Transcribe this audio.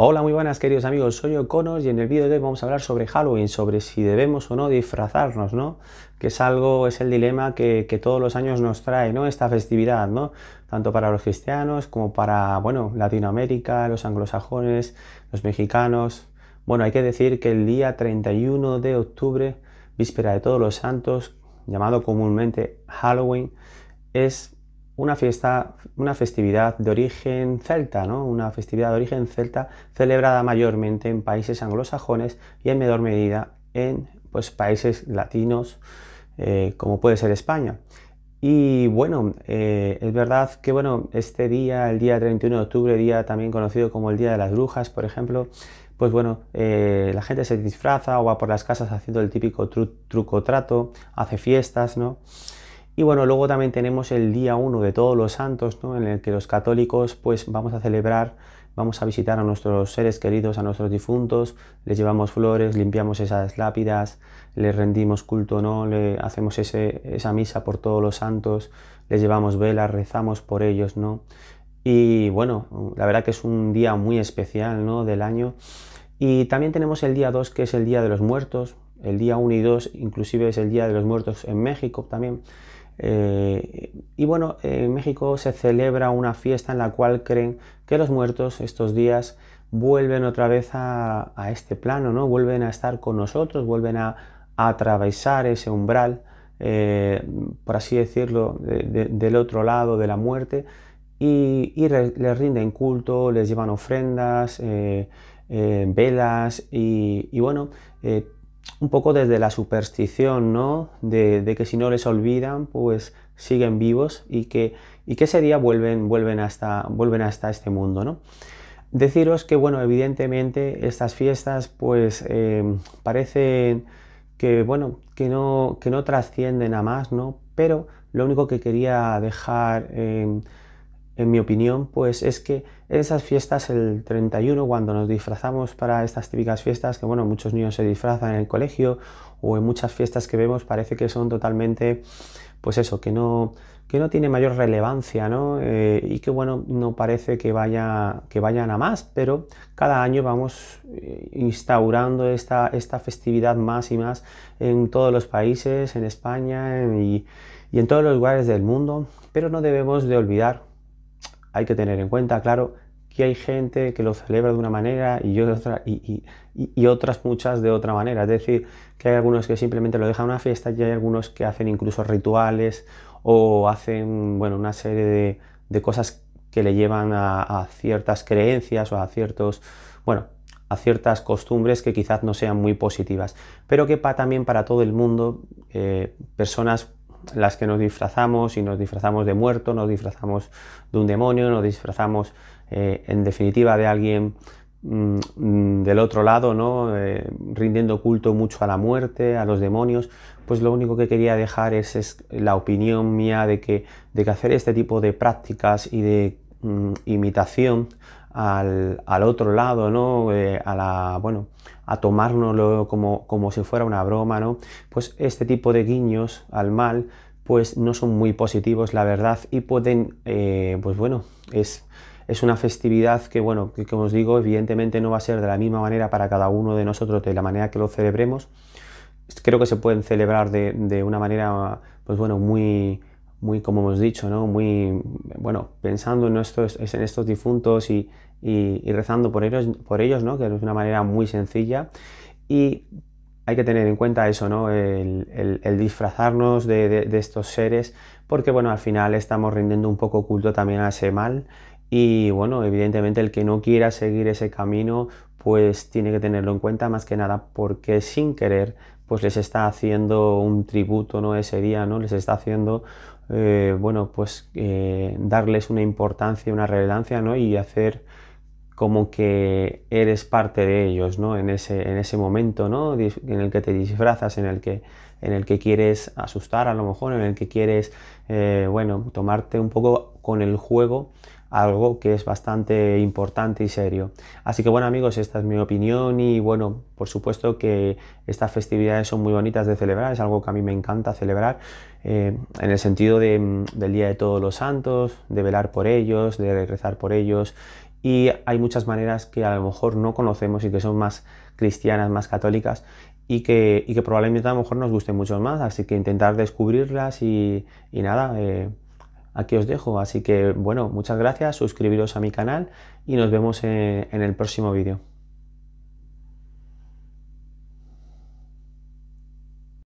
Hola, muy buenas queridos amigos, soy Oconos y en el vídeo de hoy vamos a hablar sobre Halloween, sobre si debemos o no disfrazarnos, ¿no? Que es algo, es el dilema que, todos los años nos trae, ¿no? Esta festividad, ¿no? Tanto para los cristianos como para, bueno, Latinoamérica, los anglosajones, los mexicanos. Bueno, hay que decir que el día 31 de octubre, víspera de todos los santos, llamado comúnmente Halloween, es una fiesta, una festividad de origen celta, ¿no? Una festividad de origen celta celebrada mayormente en países anglosajones y en menor medida en pues, países latinos eh, como puede ser España. Y bueno, eh, es verdad que bueno, este día, el día 31 de octubre, día también conocido como el Día de las Brujas, por ejemplo, pues bueno, eh, la gente se disfraza o va por las casas haciendo el típico truco trato, hace fiestas, ¿no? Y bueno, luego también tenemos el día 1 de todos los santos, en el que los católicos pues vamos a celebrar, vamos a visitar a nuestros seres queridos, a nuestros difuntos, les llevamos flores, limpiamos esas lápidas, les rendimos culto, ¿no? Le hacemos esa misa por todos los santos, les llevamos velas, rezamos por ellos, ¿no? Y bueno, la verdad que es un día muy especial ¿no? del año. Y también tenemos el día 2, que es el Día de los Muertos. El día 1 y 2 inclusive es el Día de los Muertos en México también. Eh, y bueno, en México se celebra una fiesta en la cual creen que los muertos estos días vuelven otra vez a, este plano, ¿no? Vuelven a estar con nosotros, vuelven a, atravesar ese umbral, eh, por así decirlo, del otro lado de la muerte y, les rinden culto, les llevan ofrendas, eh, velas y, y bueno, un poco desde la superstición, ¿no? De, que si no les olvidan, pues siguen vivos y que, y que ese día vuelven, vuelven, hasta, vuelven hasta este mundo, ¿no? Deciros que, bueno, evidentemente estas fiestas, pues eh, parecen que, bueno, que no, que no trascienden a más, ¿no? Pero lo único que quería dejar... Eh, en mi opinión, pues es que esas fiestas, el 31, cuando nos disfrazamos para estas típicas fiestas, que bueno, muchos niños se disfrazan en el colegio o en muchas fiestas que vemos, parece que son totalmente, pues eso, que no, que no tiene mayor relevancia, ¿no? Eh, y que bueno, no parece que, vaya, que vayan a más, pero cada año vamos eh, instaurando esta, esta festividad más y más en todos los países, en España y en todos los lugares del mundo, pero no debemos de olvidar hay que tener en cuenta, claro, que hay gente que lo celebra de una manera y, otras muchas de otra manera. Es decir, que hay algunos que simplemente lo dejan una fiesta y hay algunos que hacen incluso rituales o hacen bueno, una serie de, cosas que le llevan a, ciertas creencias o a ciertos, bueno, a ciertas costumbres que quizás no sean muy positivas, pero que también para todo el mundo, eh, personas las que nos disfrazamos y nos disfrazamos de muerto, nos disfrazamos de un demonio, nos disfrazamos eh, en definitiva de alguien mm, del otro lado, ¿no? Eh, rindiendo culto mucho a la muerte, a los demonios, pues lo único que quería dejar es, la opinión mía de que, de hacer este tipo de prácticas y de mm, imitación al, otro lado, ¿no? Eh, a la, bueno, a tomárnoslo como, como si fuera una broma, ¿no? Pues este tipo de guiños al mal, pues no son muy positivos, la verdad, y pueden, eh, pues bueno, es es una festividad que, bueno, que como os digo, evidentemente no va a ser de la misma manera para cada uno de nosotros, de la manera que lo celebremos. Creo que se pueden celebrar de, de una manera, pues bueno, muy, muy, como hemos dicho, ¿no? Muy, bueno, pensando en estos, en estos difuntos y, rezando por ellos, por ellos, ¿no? Que es una manera muy sencilla y hay que tener en cuenta eso, ¿no? El, disfrazarnos de, estos seres porque, bueno, al final estamos rindiendo un poco culto también a ese mal y, bueno, evidentemente el que no quiera seguir ese camino pues tiene que tenerlo en cuenta más que nada porque sin querer pues les está haciendo un tributo ¿no? ese día, ¿no? les está haciendo eh, bueno, pues eh, darles una importancia, una relevancia ¿no? y hacer como que eres parte de ellos ¿no? en, ese, en ese momento ¿no? en el que te disfrazas, en el que, en el que quieres asustar a lo mejor, en el que quieres eh, bueno, tomarte un poco con el juego algo que es bastante importante y serio. Así que bueno amigos, esta es mi opinión y bueno, por supuesto que estas festividades son muy bonitas de celebrar, es algo que a mí me encanta celebrar eh, en el sentido mm, del Día de Todos los Santos, de velar por ellos, de rezar por ellos y hay muchas maneras que a lo mejor no conocemos y que son más cristianas, más católicas y que, probablemente a lo mejor nos gusten mucho más, así que intentar descubrirlas y, nada. Eh, aquí os dejo. Así que bueno, muchas gracias, suscribiros a mi canal y nos vemos en, el próximo vídeo.